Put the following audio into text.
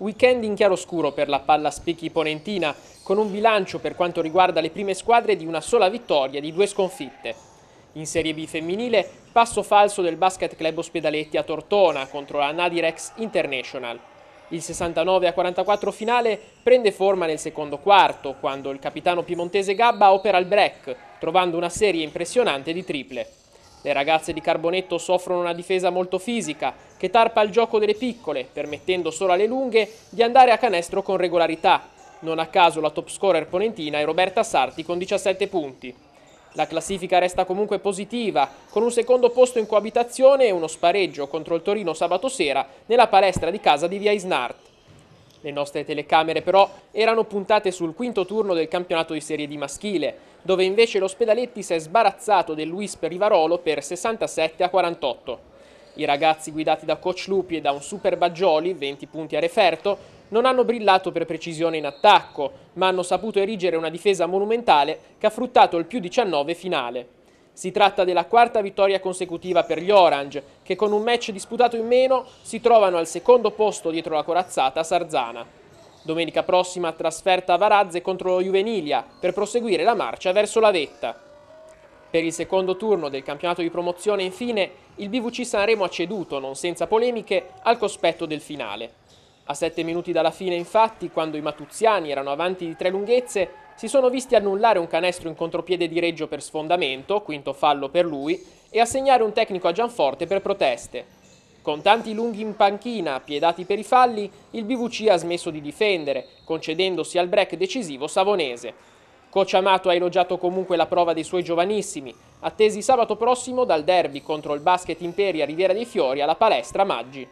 Weekend in chiaroscuro per la palla Spicchi Ponentina, con un bilancio per quanto riguarda le prime squadre di una sola vittoria e di due sconfitte. In Serie B femminile, passo falso del Basket Club Ospedaletti a Tortona contro la Nadirex International. Il 69 a 44 finale prende forma nel secondo quarto, quando il capitano piemontese Gabba opera il break, trovando una serie impressionante di triple. Le ragazze di Carbonetto soffrono una difesa molto fisica, che tarpa il gioco delle piccole, permettendo solo alle lunghe di andare a canestro con regolarità. Non a caso la top scorer ponentina è Roberta Sarti con 17 punti. La classifica resta comunque positiva, con un secondo posto in coabitazione e uno spareggio contro il Torino sabato sera nella palestra di casa di Via Isnart. Le nostre telecamere però erano puntate sul quinto turno del campionato di Serie D maschile, dove invece l'Ospedaletti si è sbarazzato del Luis Rivarolo per 67 a 48. I ragazzi guidati da Coach Lupi e da un super Baggioli, 20 punti a referto, non hanno brillato per precisione in attacco, ma hanno saputo erigere una difesa monumentale che ha fruttato il più 19 finale. Si tratta della quarta vittoria consecutiva per gli Orange, che con un match disputato in meno si trovano al secondo posto dietro la corazzata Sarzana. Domenica prossima trasferta a Varazze contro lo Juvenilia per proseguire la marcia verso la vetta. Per il secondo turno del campionato di promozione, infine, il BVC Sanremo ha ceduto, non senza polemiche, al cospetto del finale. A sette minuti dalla fine, infatti, quando i Matuziani erano avanti di tre lunghezze, si sono visti annullare un canestro in contropiede di Reggio per sfondamento, quinto fallo per lui, e assegnare un tecnico a Gianforte per proteste. Con tanti lunghi in panchina, piedati per i falli, il BVC ha smesso di difendere, concedendosi al break decisivo savonese. Coach Amato ha elogiato comunque la prova dei suoi giovanissimi, attesi sabato prossimo dal derby contro il Basket Imperia Riviera dei Fiori alla palestra Maggi.